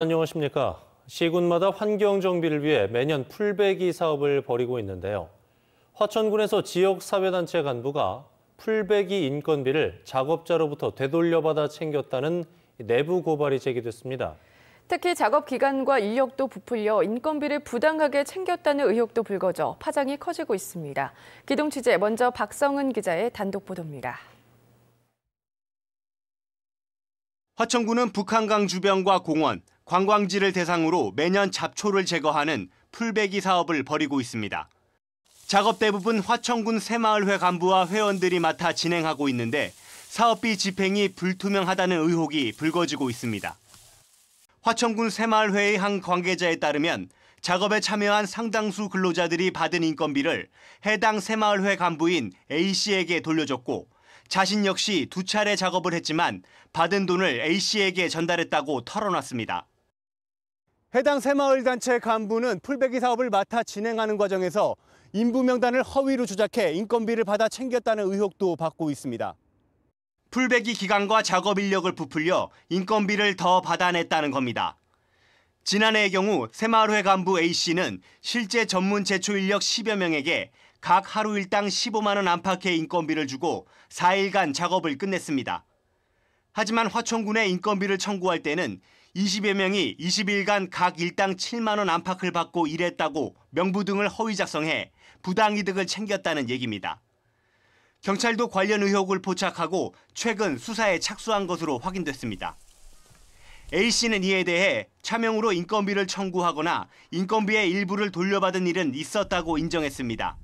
안녕하십니까. 시군마다 환경 정비를 위해 매년 풀베기 사업을 벌이고 있는데요. 화천군에서 지역 사회단체 간부가 풀베기 인건비를 작업자로부터 되돌려받아 챙겼다는 내부 고발이 제기됐습니다. 특히 작업 기간과 인력도 부풀려 인건비를 부당하게 챙겼다는 의혹도 불거져 파장이 커지고 있습니다. 기동 취재 먼저 박성은 기자의 단독 보도입니다. 화천군은 북한강 주변과 공원, 관광지를 대상으로 매년 잡초를 제거하는 풀베기 사업을 벌이고 있습니다. 작업 대부분 화천군 새마을회 간부와 회원들이 맡아 진행하고 있는데 사업비 집행이 불투명하다는 의혹이 불거지고 있습니다. 화천군 새마을회의 한 관계자에 따르면 작업에 참여한 상당수 근로자들이 받은 인건비를 해당 새마을회 간부인 A씨에게 돌려줬고 자신 역시 두 차례 작업을 했지만 받은 돈을 A씨에게 전달했다고 털어놨습니다. 해당 새마을단체 간부는 풀베기 사업을 맡아 진행하는 과정에서 인부 명단을 허위로 조작해 인건비를 받아 챙겼다는 의혹도 받고 있습니다. 풀베기 기간과 작업 인력을 부풀려 인건비를 더 받아냈다는 겁니다. 지난해의 경우 새마을회 간부 A씨는 실제 전문 제초 인력 10여 명에게 각 하루 일당 15만 원 안팎의 인건비를 주고 4일간 작업을 끝냈습니다. 하지만 화천군에 인건비를 청구할 때는 20여 명이 20일간 각 일당 7만 원 안팎을 받고 일했다고 명부 등을 허위 작성해 부당이득을 챙겼다는 얘기입니다. 경찰도 관련 의혹을 포착하고 최근 수사에 착수한 것으로 확인됐습니다. A씨는 이에 대해 차명으로 인건비를 청구하거나 인건비의 일부를 돌려받은 일은 있었다고 인정했습니다.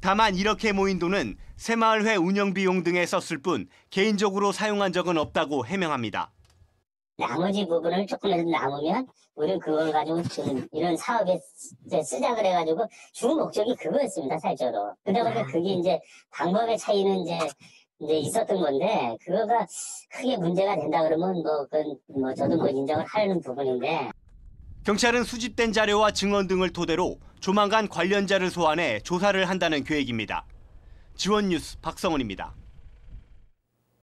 다만 이렇게 모인 돈은 새마을회 운영비용 등에 썼을 뿐 개인적으로 사용한 적은 없다고 해명합니다. 나머지 부분을 조금이라도 남으면 우리는 그걸 가지고 주는 이런 사업에 쓰자 그래가지고 주 목적이 그거였습니다 사실적으로 근데 다보 음. 그게 이제 방법의 차이는 이제 이제 있었던 건데 그거가 크게 문제가 된다 그러면 뭐 그건 뭐 저도 뭐 인정을 하는 부분인데 경찰은 수집된 자료와 증언 등을 토대로 조만간 관련자를 소환해 조사를 한다는 계획입니다. 지원뉴스 박성훈입니다